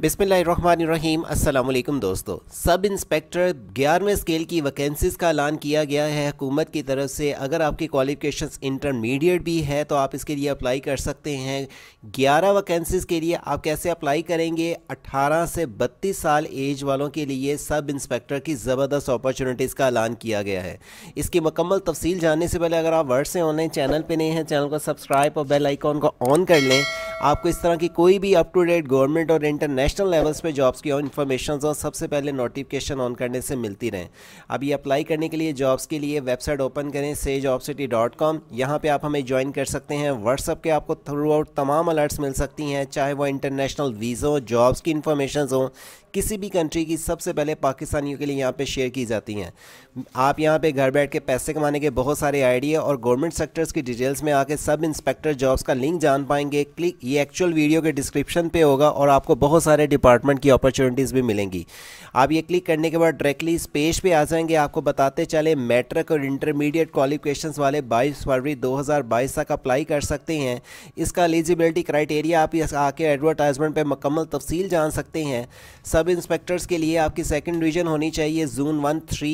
बिसमीम अल्लाम दोस्तों सब इंस्पेक्टर ग्यारहवें स्केल की वैकेंसीज़ का ऐलान किया गया है हुकूमत की तरफ से अगर आपकी क्वालिफ़िकेशन इंटरमीडिएट भी है तो आप इसके लिए अप्लाई कर सकते हैं ग्यारह वैकेंसीज़ के लिए आप कैसे अप्लाई करेंगे अट्ठारह से बत्तीस साल एज वालों के लिए सब इंस्पेक्टर की ज़बरदस्त अपॉर्चुनिटीज़ का ऐलान किया गया है इसकी मुकम्मल तफसील जानने से पहले अगर आप वर्ड से ऑनलाइन चैनल पर नहीं हैं चैनल को सब्सक्राइब और बेल आइकॉन को ऑन कर लें आपको इस तरह की कोई भी अप टू डेट गवर्नमेंट और इंटरनेशनल लेवल्स पे जॉब्स की इन्फॉर्मेशन और सबसे पहले नोटिफिकेशन ऑन करने से मिलती रहें अभी अप्लाई करने के लिए जॉब्स के लिए वेबसाइट ओपन करें से जॉब सिटी डॉट कॉम यहाँ पर आप हमें ज्वाइन कर सकते हैं व्हाट्सअप के आपको थ्रू आउट तमाम अलर्ट्स मिल सकती हैं चाहे वो इंटरनेशनल वीज़ हो जॉब्स की इन्फॉर्मेशन हो किसी भी कंट्री की सबसे पहले पाकिस्तानियों के लिए यहाँ पे शेयर की जाती हैं आप यहाँ पे घर बैठ के पैसे कमाने के बहुत सारे आइडिया और गवर्नमेंट सेक्टर्स की डिटेल्स में आके सब इंस्पेक्टर जॉब्स का लिंक जान पाएंगे क्लिक ये एक्चुअल वीडियो के डिस्क्रिप्शन पे होगा और आपको बहुत सारे डिपार्टमेंट की अपॉर्चुनिटीज़ भी मिलेंगी आप ये क्लिक करने के बाद डायरेक्टली इस पेज पर आ जाएंगे आपको बताते चले मैट्रिक और इंटरमीडिएट क्वालिफिकेशन वाले बाईस फरवरी दो तक अप्लाई कर सकते हैं इसका एलिजिबिलिटी क्राइटेरिया आप आके एडवर्टाइजमेंट पर मकम्मल तफसील जान सकते हैं सब सब इंस्पेक्टर्स के लिए आपकी सेकंड डिवीज़न होनी चाहिए जून वन थ्री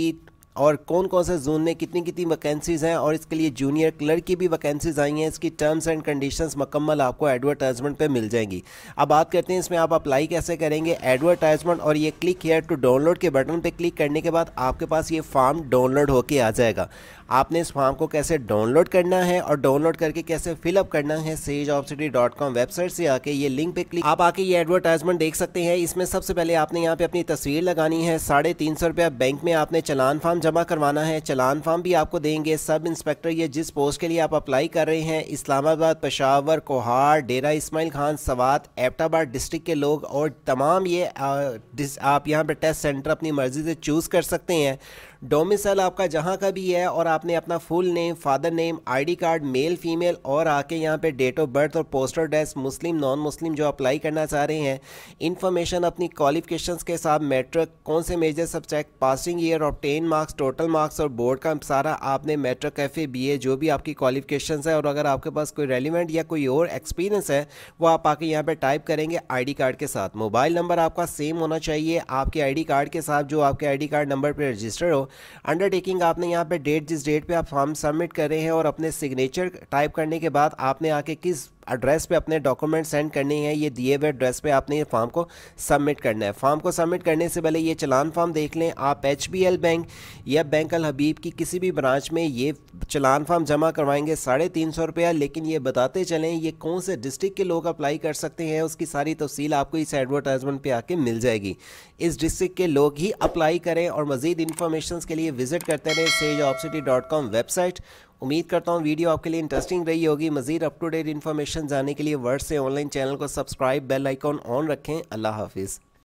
और कौन कौन से जून में कितनी कितनी वैकेंसीज़ हैं और इसके लिए जूनियर क्लर्क की भी वैकेंसीज़ आई हैं इसकी टर्म्स एंड कंडीशंस मकम्मल आपको एडवर्टाइजमेंट पे मिल जाएंगी अब बात करते हैं इसमें आप अप्लाई कैसे करेंगे एडवर्टाइजमेंट और ये क्लिक हेयर टू डाउनलोड के बटन पे क्लिक करने के बाद आपके पास ये फॉर्म डाउनलोड होकर आ जाएगा आपने इस फॉर्म को कैसे डाउनलोड करना है और डाउनलोड करके कैसे फिलअप करना है sage of city dot com website से आके ये लिंक पे क्लिक आप आके ये एडवर्टाइजमेंट देख सकते हैं इसमें सबसे पहले आपने यहाँ पे अपनी तस्वीर लगानी है साढ़े तीन सौ रुपया बैंक में आपने चलान फार्म जमा करवाना है चलान फार्म भी आपको देंगे सब इंस्पेक्टर ये जिस पोस्ट के लिए आप अप्लाई कर रहे हैं इस्लामाबाद पशावर कोहार डेरा इसमाइल खान सवात एबटाबाद डिस्ट्रिक्ट के लोग और तमाम ये आप यहाँ पर टेस्ट सेंटर अपनी मर्ज़ी से चूज़ कर सकते हैं डोमिसल आपका जहाँ का भी है और आपने अपना full name father name ID card male female और आके यहाँ पे डेट ऑफ बर्थ और पोस्टर डेस्क मुस्लिम नॉन मुस्लिम जो अप्लाई करना चाह रहे हैं इन्फॉर्मेशन अपनी क्वालिफिकेशन के साथ मेट्रिक कौन से मेजर सब्जेक्ट पासिंग ईयर और टेन मार्क्स टोटल मार्क्स और बोर्ड का सारा आपने मेट्रिक एफ ए जो भी आपकी क्वालिफिकेशन है और अगर आपके पास कोई रेलिवेंट या कोई और एक्सपीरियंस है वो आप आके यहाँ पर टाइप करेंगे आई कार्ड के साथ मोबाइल नंबर आपका सेम होना चाहिए आपके आई कार्ड के साथ जो आपके आई कार्ड नंबर पर रजिस्टर हो अंडरटेकिंग आपने यहाँ पे डेट जिस डेट पे आप फॉर्म सबमिट कर रहे हैं और अपने सिग्नेचर टाइप करने के बाद आपने आके किस एड्रेस पे अपने डॉक्यूमेंट सेंड करनी है ये दिए हुए एड्रेस पे आपने ये फॉर्म को सबमिट करना है फॉर्म को सबमिट करने से पहले ये चलान फॉर्म देख लें आप एच बैंक या बैंक अल हबीब की किसी भी ब्रांच में ये चलान फॉर्म जमा करवाएंगे साढ़े तीन सौ रुपया लेकिन ये बताते चलें ये कौन से डिस्ट्रिक्ट के लोग अप्लाई कर सकते हैं उसकी सारी तफसील आपको इस एडवर्टाइजमेंट पर आके मिल जाएगी इस डिस्ट्रिक्ट के लोग ही अप्लाई करें और मज़ीद इन्फॉर्मेशन के लिए विज़िट करते रहें कॉम वेबसाइट उम्मीद करता हूँ वीडियो आपके लिए इंटरेस्टिंग रही होगी मजीद अप टू डेट इन्फॉर्मेशन जाने के लिए वर्ड से ऑनलाइन चैनल को सब्सक्राइब बेल आइकॉन ऑन रखें अल्लाह हाफिज़